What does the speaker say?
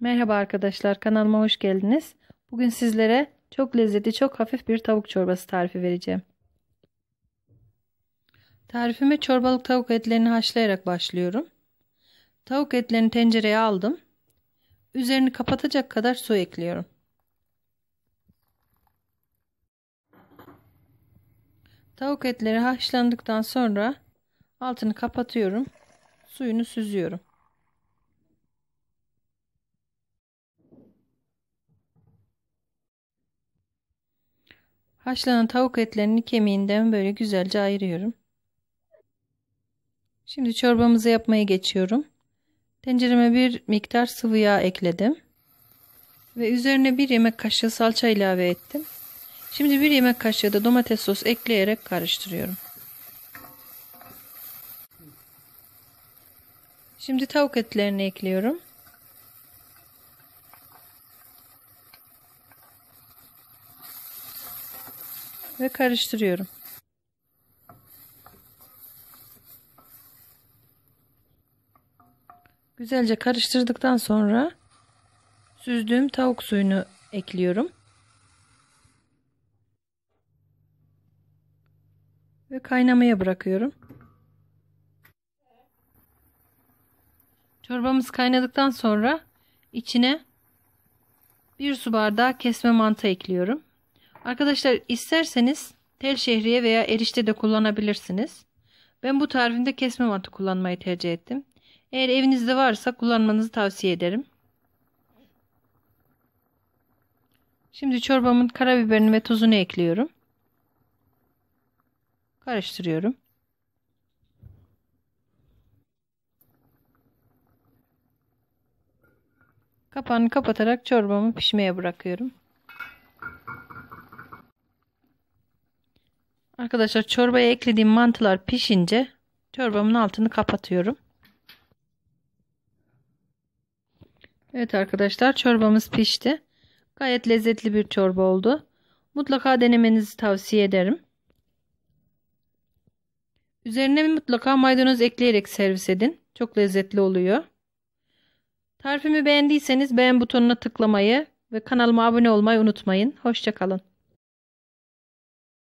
Merhaba arkadaşlar kanalıma hoş geldiniz. Bugün sizlere çok lezzetli çok hafif bir tavuk çorbası tarifi vereceğim. Tarifime çorbalık tavuk etlerini haşlayarak başlıyorum. Tavuk etlerini tencereye aldım. Üzerini kapatacak kadar su ekliyorum. Tavuk etleri haşlandıktan sonra altını kapatıyorum. Suyunu süzüyorum. Haşlanan tavuk etlerini kemiğinden böyle güzelce ayırıyorum. Şimdi çorbamızı yapmaya geçiyorum. Tencereme bir miktar sıvı yağ ekledim. Ve üzerine bir yemek kaşığı salça ilave ettim. Şimdi bir yemek kaşığı da domates sos ekleyerek karıştırıyorum. Şimdi tavuk etlerini ekliyorum. ve karıştırıyorum. Güzelce karıştırdıktan sonra süzdüğüm tavuk suyunu ekliyorum. Ve kaynamaya bırakıyorum. Çorbamız kaynadıktan sonra içine bir su bardağı kesme mantı ekliyorum. Arkadaşlar isterseniz tel şehriye veya erişte de kullanabilirsiniz. Ben bu tarifimde kesme mantı kullanmayı tercih ettim. Eğer evinizde varsa kullanmanızı tavsiye ederim. Şimdi çorbamın karabiberini ve tuzunu ekliyorum. Karıştırıyorum. Kapağını kapatarak çorbamı pişmeye bırakıyorum. Arkadaşlar çorbaya eklediğim mantılar pişince çorbamın altını kapatıyorum. Evet arkadaşlar çorbamız pişti. Gayet lezzetli bir çorba oldu. Mutlaka denemenizi tavsiye ederim. Üzerine mutlaka maydanoz ekleyerek servis edin. Çok lezzetli oluyor. Tarifimi beğendiyseniz beğen butonuna tıklamayı ve kanalıma abone olmayı unutmayın. Hoşçakalın.